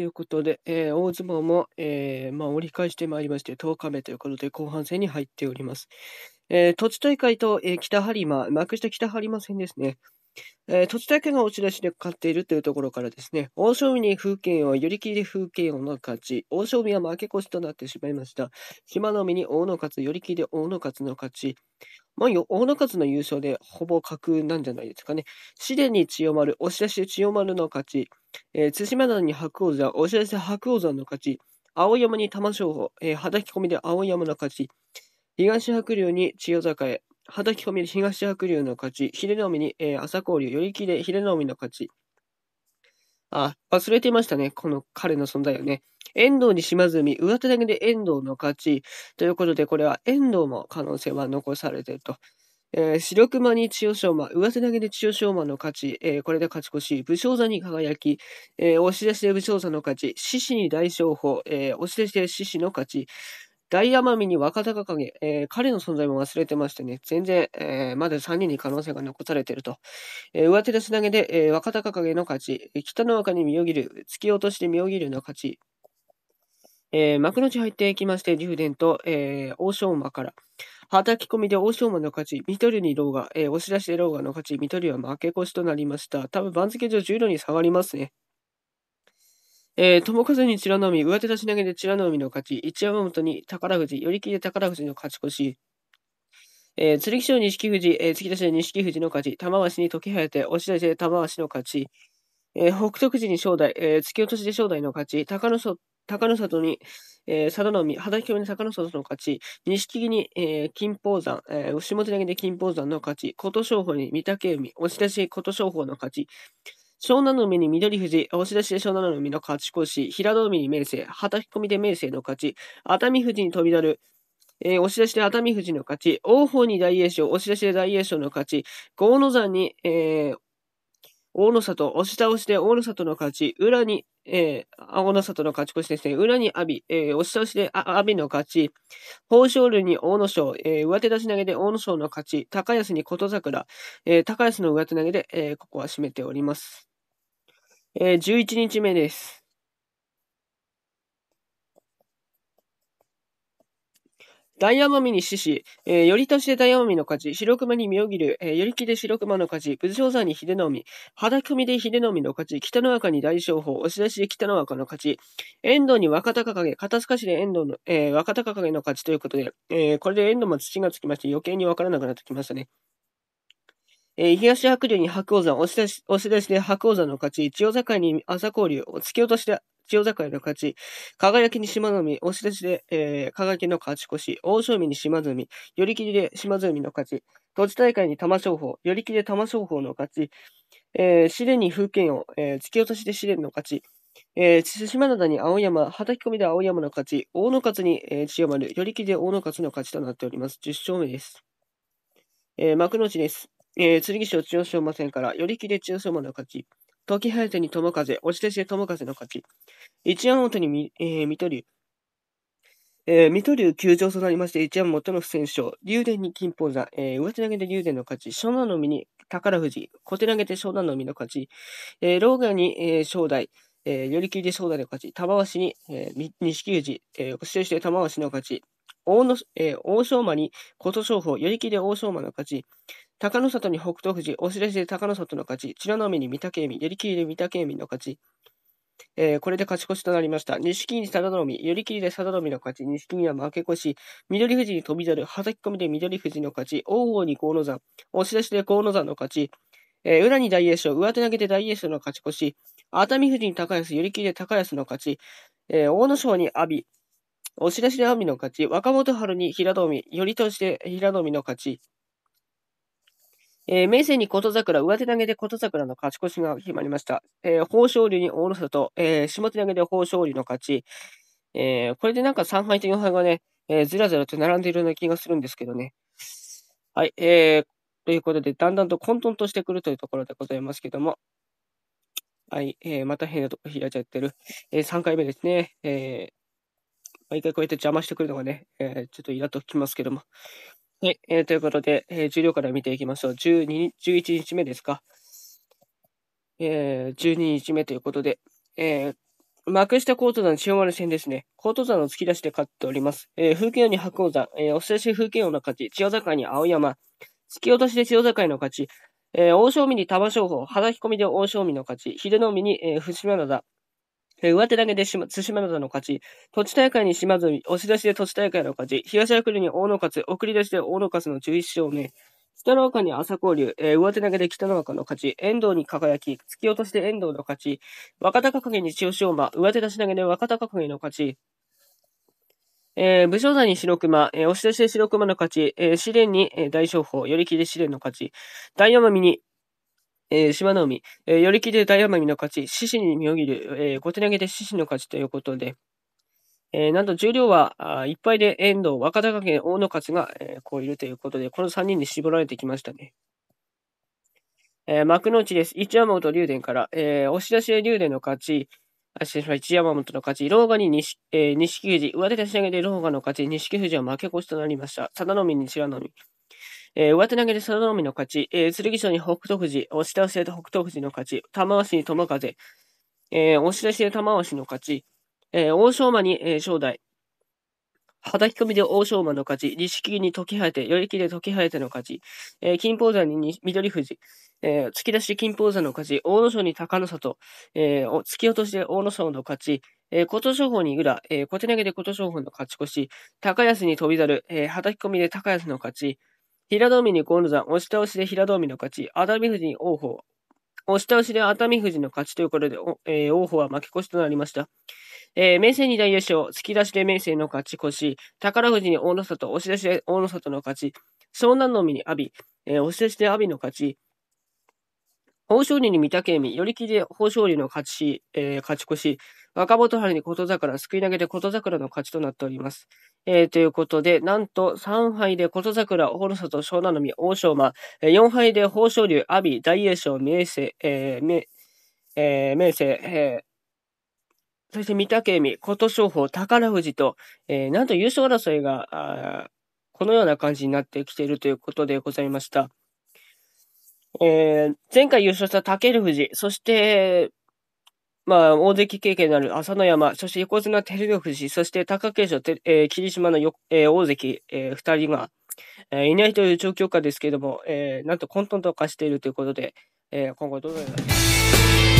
ということで、えー、大相撲も、えー、まあ、折り返してまいりまして、10日目ということで、後半戦に入っております。えー、土地大会と、えー、北播磨、幕下北張馬戦ですね。えー、土地大会が押し出しで勝っているというところからですね、大勝負に風景を寄り切り風景王の勝ち、大勝負は負け越しとなってしまいました。島の海に大の勝、寄り切り大の勝の勝ち、まあ、大中津の優勝でほぼ格なんじゃないですかね。紫でに千代丸、押し出し千代丸の勝ち、えー、対馬団に白鵬山、押し出し白鵬山の勝ち、青山に玉正鳳、えー、はたき込みで青山の勝ち、東白龍に千代栄、はたき込みで東白龍の勝ち、英乃海に、えー、朝氷、龍、寄り切りで英乃海の勝ち、あ、忘れてましたね。この彼の存在をね。遠藤に島海、上手投げで遠藤の勝ち。ということで、これは遠藤も可能性は残されてると。えー、白熊に千代翔馬、上手投げで千代翔馬の勝ち、えー、これで勝ち越し、武将座に輝き、えー、押し出しで武将座の勝ち、獅子に大将法、えー、押し出しで獅子の勝ち、大奄美に若隆景、えー、彼の存在も忘れてましてね、全然、えー、まだ3人に可能性が残されていると。えー、上手で繋げで、え若隆景の勝ち、北の若に妙義龍、突き落としで妙義龍の勝ち、え幕の内入っていきまして、竜電と、え欧勝馬から。叩き込みで大勝馬の勝ち、緑戸龍に狼雅、えー、押し出しで狼雅の勝ち、緑は負け越しとなりました。多分番付上十両に下がりますね。えー、友風に美ノ海、上手出し投げで美ノ海の勝ち、一山本に宝富士、寄り切りで宝富士の勝ち越し、えー、剣翔、錦富士、えー、突き出しで錦富士の勝ち、玉鷲に時早て、押し出しで玉鷲の勝ち、えー、北勝富士に正代、えー、突き落としで正代の勝ち、高の里隆の里に、えー、佐渡の海、肌清に坂の里の勝ち、錦木に、えー、金峰山、えー、下手投げで金峰山の勝ち、琴勝峰に御嶽海、押し出し琴勝峰の勝ち、湘南の海に緑富士、押し出しで湘南の海の勝ち越し、平戸海に明生、はたき込みで明生の勝ち、熱海富士に飛び出る、えー、押し出しで熱海富士の勝ち、王鵬に大栄翔、押し出しで大栄翔の勝ち、豪ノ山に、えー、大野里、押し倒しで大野里の勝ち、裏に、えー、青野里の勝ち越しですね、裏に阿炎、えー、押し倒しで阿炎の勝ち、豊昇龍に大野翔、えー、上手出し投げで大野翔の勝ち、高安に琴桜、えー、高安の上手投げで、えー、ここは締めております。えー、11日目です。大奄美に獅子、えー、寄り足しで大奄美の勝ち、白熊に妙義龍、えー、寄り木で白熊の勝ち、仏上山に秀の海、肌組で秀の海の勝ち、北の若に大将鵬、押し出しで北の若の勝ち、遠藤に若隆景、肩透かしで遠藤の、えー、若隆景の勝ちということで、えー、これで遠藤も土がつきまして余計にわからなくなってきましたね。えー、東白龍に白鷹山、押し出し、押し出しで白鷹山の勝ち、千代栄に朝交龍、突き落としで千代栄の勝ち、輝に島の海、押し出しで、えー、輝の勝ち越し、大正海に島津海、寄り切りで島津海の勝ち、都知大会に玉正鳳、寄り切りで玉正鳳の勝ち、えー、試練に風景を、えー、突き落としで試練の勝ち、えー、島灘に青山、はたき込みで青山の勝ち、大野勝に、えー、千代丸、寄り切りで大野勝の勝ちとなっております。10勝目です。えー、幕内です。えー、剣翔千代翔馬戦から、寄り切り千代翔馬の勝ち。時早瀬に友風、押し出しで友風の勝ち。一山本にえー、水戸龍。えー、水戸龍休場となりまして、一山本の不戦勝。竜電に金峰山、えー、上手投げで竜電の勝ち。湘南の海に宝富士、小手投げで湘南の海の勝ち。えー、老眼に、えー、正代。えー、寄り切りで正代の勝ち、玉鷲に、えー、錦富士、えー、腰して玉鷲の勝ち、大の、えー、馬に琴勝峰、寄り切りで王将馬の勝ち、高野里に北東富士、押出しで高野里の勝ち、千代の海に御嶽海、寄り切りで御嶽海の勝ち、えー、これで勝ち越しとなりました。錦木に佐田の海、寄り切りで佐田の海の勝ち、錦木は負け越し、緑富士に飛び出る、はたき込みで緑富士の勝ち、王鵬に河野山、押し出しで河野山の勝ち、えー、裏に大栄翔、上手投げで大栄翔の勝ち越し、熱海富士に高安、寄り切りで高安の勝ち、えー、大野省に阿炎、押し出しで阿炎の勝ち、若元春に平戸海、寄り通しで平戸海の勝ち、えー、明生に琴桜、上手投げで琴桜の勝ち越しが決まりました。えー、豊昇龍に大の里、えー、下手投げで豊昇龍の勝ち。えー、これでなんか3敗と4敗がね、えー、ずらずらと並んでいるような気がするんですけどね。はい、えー、ということで、だんだんと混沌としてくるというところでございますけども。はい、えー、また変なとこ開いちゃってる。えー、3回目ですね。えー、毎回こうやって邪魔してくるのがね、えー、ちょっとイラっときますけども。はい、えー、ということで、えー、重量から見ていきましょう。12 11日目ですか。えー、12日目ということで、えー、幕下コート山千代丸戦ですね。コート山の突き出しで勝っております。えー、風景王に白鵬山、えー、押し出し風景王の勝ち、千代坂に青山、突き落としで千代坂の勝ち、えー、大正美に玉正鳳、はたき込みで大正美の勝ち、秀の海に、えー、伏田、え上手投げで津島などの勝ち、土地大会に島津押し出しで土地大会の勝ち、東ヤに大野勝、送り出しで大野勝の11勝目、北の岡に朝交流、えー、上手投げで北の若の勝ち、遠藤に輝き、突き落としで遠藤の勝ち、若隆景に千代翔馬、上手出し投げで若隆景の勝ち、えー、武将山に白熊、えー、押し出しで白熊の勝ち、えー、試練に、えー、大将法、寄り切り試練の勝ち、大山見に、えー、島の海、えー、寄り切りで大奄美の勝ち、獅子に身を切る、えー、小手投げで獅子の勝ちということで、えー、なんと十両はあいっぱいで遠藤、若隆景、大野勝が、えー、こういるということで、この3人に絞られてきましたね。えー、幕内です。一山本竜電から、えー、押し出しで竜電の勝ち、一山本の勝ち、狼雅に錦、えー、富士、上手出し投げで狼雅の勝ち、錦富士は負け越しとなりました。佐田の海に白の海。えー、上手投げで佐田の海の勝ち、えー、剣翔に北勝富士、押し倒しで北勝富士の勝ち、玉鷲に友風、えー、押し出しで玉鷲の勝ち、えー、大正馬に、えー、正代、はたき込みで大正馬の勝ち、錦木に時生えて、寄り切りで時生えての勝ち、えー、金峰山に緑富士、えー、突き出し金峰山の勝ち、大野賞に高の里、えー、突き落としで大野賞の勝ち、えー、琴勝峰に裏、えー、小手投げで琴勝峰の勝ち越し、高安に翔猿、えー、はたき込みで高安の勝ち、平戸海に野山、押し倒しで平戸海の勝ち、熱海富士に王鵬、押し倒しで熱海富士の勝ちということで、えー、王鵬は負け越しとなりました。えー、明生に大優勝、突き出しで明生の勝ち越し、宝富士に大の里、押し出しで大の里の勝ち、湘南の海に阿炎、えー、押し出しで阿炎の勝ち、豊昇龍に御嶽海、寄り切りで豊昇龍の勝ち、えー、勝ち越し、若元春に琴桜、すくい投げで琴桜の勝ちとなっております。えー、ということで、なんと3敗で琴桜、ホルサと湘南海、大正馬、4敗で豊昇龍、阿炎、大栄翔、明生、えー、明、えー、明生、えー、そして御嶽海、琴勝峰、宝富士と、えー、なんと優勝争いが、このような感じになってきているということでございました。えー、前回優勝した武富士、そして、まあ、大関経験のある朝乃山、そして横綱照ノ富士、そして貴景勝、えー、霧島のよ、えー、大関、えー、2人が、えー、いないという状況下ですけれども、えー、なんと混沌と化しているということで、えー、今後どのような。